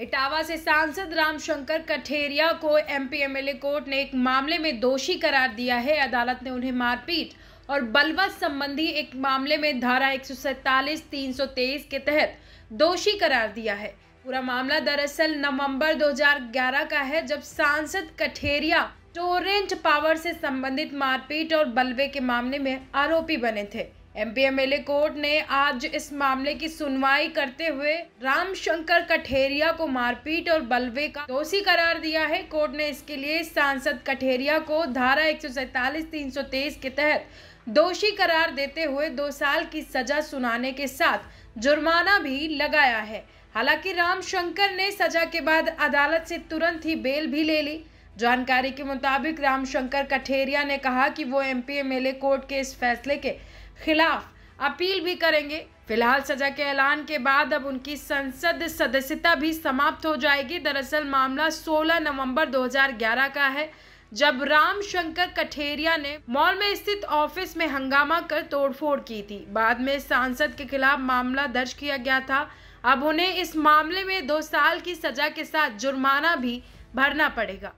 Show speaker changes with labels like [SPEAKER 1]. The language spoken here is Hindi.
[SPEAKER 1] इटावा से सांसद रामशंकर कठेरिया को एमपी एमएलए कोर्ट ने एक मामले में दोषी करार दिया है अदालत ने उन्हें मारपीट और बलवत संबंधी एक मामले में धारा एक सौ के तहत दोषी करार दिया है पूरा मामला दरअसल नवंबर 2011 का है जब सांसद कठेरिया टोरेंट पावर से संबंधित मारपीट और बलवे के मामले में आरोपी बने थे एमपीएमएलए कोर्ट ने आज इस मामले की सुनवाई करते हुए रामशंकर कठेरिया को मारपीट और बलवे का दोषी करार दिया है कोर्ट ने इसके लिए सांसद कठेरिया को धारा एक सौ के तहत दोषी करार देते हुए दो साल की सजा सुनाने के साथ जुर्माना भी लगाया है हालांकि रामशंकर ने सजा के बाद अदालत से तुरंत ही बेल भी ले ली जानकारी के मुताबिक रामशंकर कठेरिया ने कहा कि वो एमपीएमएलए कोर्ट के इस फैसले के खिलाफ अपील भी करेंगे फिलहाल सजा के ऐलान के बाद अब उनकी संसद सदस्यता भी समाप्त हो जाएगी दरअसल मामला 16 नवंबर 2011 का है जब राम शंकर कठेरिया ने मॉल में स्थित ऑफिस में हंगामा कर तोड़फोड़ की थी बाद में सांसद के खिलाफ मामला दर्ज किया गया था अब उन्हें इस मामले में दो साल की सजा के साथ जुर्माना भी भरना पड़ेगा